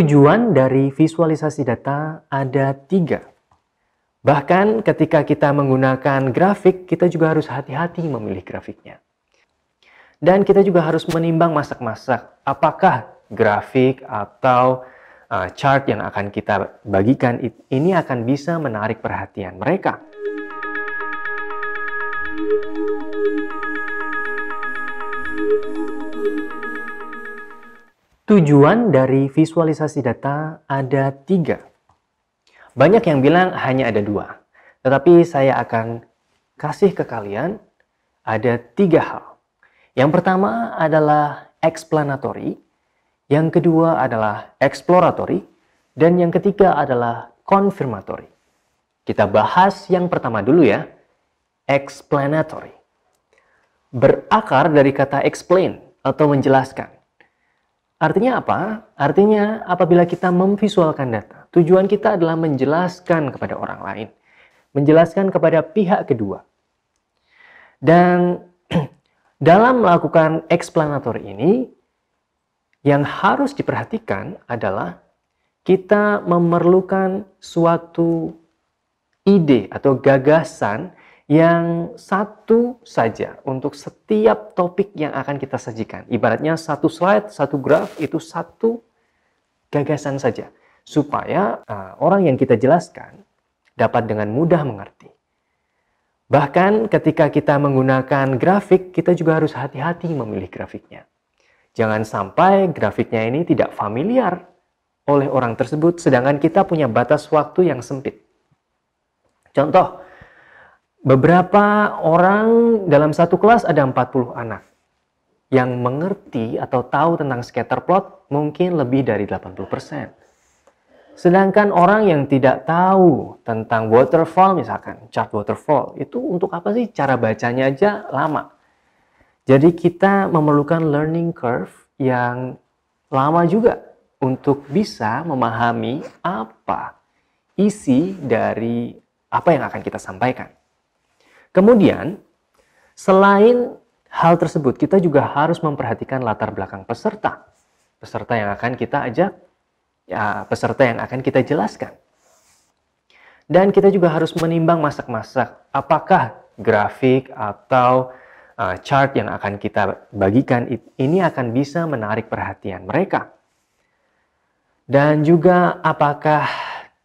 Tujuan dari visualisasi data ada tiga. Bahkan ketika kita menggunakan grafik, kita juga harus hati-hati memilih grafiknya. Dan kita juga harus menimbang masak-masak apakah grafik atau eh, chart yang akan kita bagikan ini akan bisa menarik perhatian mereka. Tujuan dari visualisasi data ada tiga. Banyak yang bilang hanya ada dua, tetapi saya akan kasih ke kalian ada tiga hal. Yang pertama adalah explanatory, yang kedua adalah exploratory, dan yang ketiga adalah confirmatory. Kita bahas yang pertama dulu ya, explanatory. Berakar dari kata explain atau menjelaskan Artinya apa? Artinya apabila kita memvisualkan data, tujuan kita adalah menjelaskan kepada orang lain, menjelaskan kepada pihak kedua. Dan dalam melakukan eksplanator ini, yang harus diperhatikan adalah kita memerlukan suatu ide atau gagasan yang satu saja untuk setiap topik yang akan kita sajikan. Ibaratnya satu slide, satu graf itu satu gagasan saja. Supaya uh, orang yang kita jelaskan dapat dengan mudah mengerti. Bahkan ketika kita menggunakan grafik, kita juga harus hati-hati memilih grafiknya. Jangan sampai grafiknya ini tidak familiar oleh orang tersebut, sedangkan kita punya batas waktu yang sempit. Contoh, Beberapa orang dalam satu kelas ada 40 anak. Yang mengerti atau tahu tentang scatter plot mungkin lebih dari 80%. Sedangkan orang yang tidak tahu tentang waterfall misalkan, chart waterfall, itu untuk apa sih? Cara bacanya aja lama. Jadi kita memerlukan learning curve yang lama juga untuk bisa memahami apa isi dari apa yang akan kita sampaikan. Kemudian, selain hal tersebut, kita juga harus memperhatikan latar belakang peserta. Peserta yang akan kita ajak, ya, peserta yang akan kita jelaskan. Dan kita juga harus menimbang masak-masak apakah grafik atau uh, chart yang akan kita bagikan ini akan bisa menarik perhatian mereka. Dan juga apakah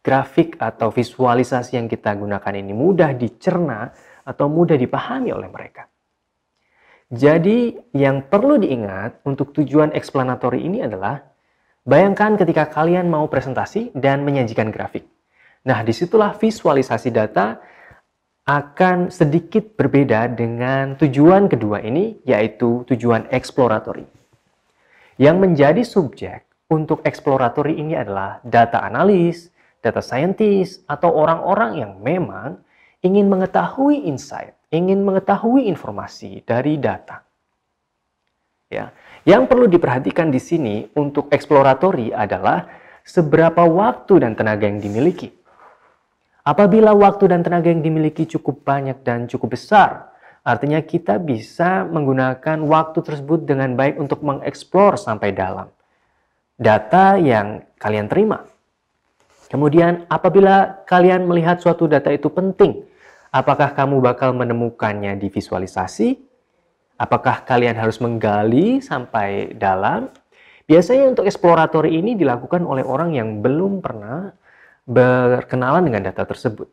grafik atau visualisasi yang kita gunakan ini mudah dicerna atau mudah dipahami oleh mereka. Jadi yang perlu diingat untuk tujuan eksplanatori ini adalah bayangkan ketika kalian mau presentasi dan menyajikan grafik. Nah, disitulah visualisasi data akan sedikit berbeda dengan tujuan kedua ini, yaitu tujuan eksploratory. Yang menjadi subjek untuk eksploratory ini adalah data analis, data scientist, atau orang-orang yang memang ingin mengetahui insight, ingin mengetahui informasi dari data. Ya, yang perlu diperhatikan di sini untuk eksploratori adalah seberapa waktu dan tenaga yang dimiliki. Apabila waktu dan tenaga yang dimiliki cukup banyak dan cukup besar, artinya kita bisa menggunakan waktu tersebut dengan baik untuk mengeksplor sampai dalam data yang kalian terima. Kemudian apabila kalian melihat suatu data itu penting, apakah kamu bakal menemukannya di visualisasi? Apakah kalian harus menggali sampai dalam? Biasanya untuk eksploratori ini dilakukan oleh orang yang belum pernah berkenalan dengan data tersebut.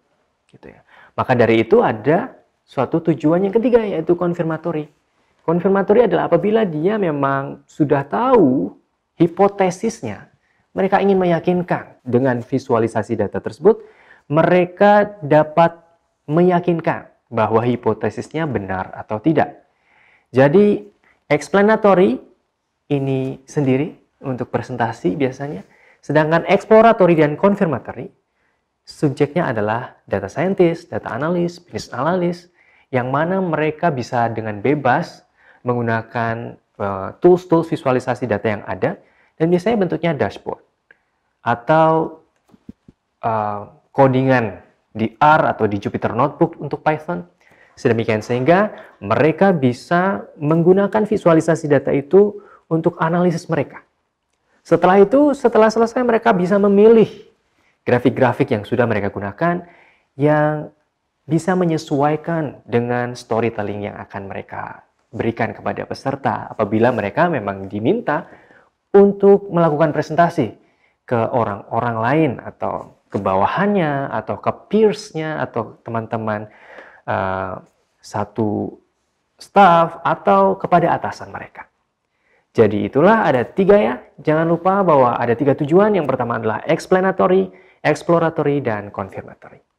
Gitu ya. Maka dari itu ada suatu tujuan yang ketiga yaitu konfirmatori. Konfirmatori adalah apabila dia memang sudah tahu hipotesisnya mereka ingin meyakinkan dengan visualisasi data tersebut, mereka dapat meyakinkan bahwa hipotesisnya benar atau tidak. Jadi, explanatory ini sendiri untuk presentasi biasanya, sedangkan exploratory dan confirmatory subjeknya adalah data scientist, data analis, business analis, yang mana mereka bisa dengan bebas menggunakan eh, tools-tools visualisasi data yang ada, dan biasanya bentuknya dashboard atau uh, codingan di R atau di Jupyter Notebook untuk Python. Sedemikian sehingga mereka bisa menggunakan visualisasi data itu untuk analisis mereka. Setelah itu, setelah selesai mereka bisa memilih grafik-grafik yang sudah mereka gunakan yang bisa menyesuaikan dengan storytelling yang akan mereka berikan kepada peserta apabila mereka memang diminta untuk melakukan presentasi ke orang-orang lain atau ke bawahannya atau ke peersnya atau teman-teman uh, satu staff atau kepada atasan mereka. Jadi itulah ada tiga ya. Jangan lupa bahwa ada tiga tujuan. Yang pertama adalah explanatory, exploratory, dan confirmatory.